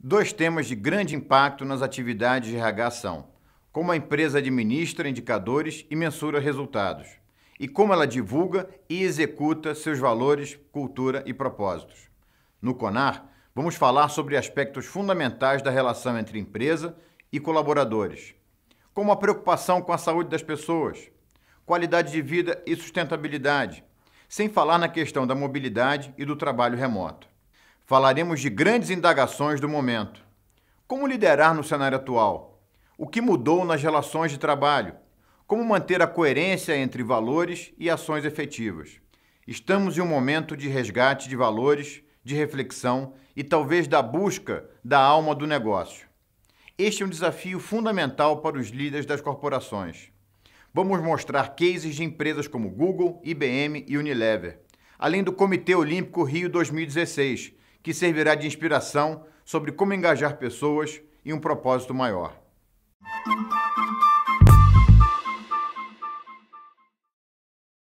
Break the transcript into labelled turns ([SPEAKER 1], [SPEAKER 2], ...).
[SPEAKER 1] Dois temas de grande impacto nas atividades de RH são como a empresa administra indicadores e mensura resultados, e como ela divulga e executa seus valores, cultura e propósitos. No CONAR, vamos falar sobre aspectos fundamentais da relação entre empresa e colaboradores, como a preocupação com a saúde das pessoas, qualidade de vida e sustentabilidade, sem falar na questão da mobilidade e do trabalho remoto. Falaremos de grandes indagações do momento. Como liderar no cenário atual? O que mudou nas relações de trabalho? Como manter a coerência entre valores e ações efetivas? Estamos em um momento de resgate de valores, de reflexão e talvez da busca da alma do negócio. Este é um desafio fundamental para os líderes das corporações. Vamos mostrar cases de empresas como Google, IBM e Unilever, além do Comitê Olímpico Rio 2016, que servirá de inspiração sobre como engajar pessoas em um propósito maior.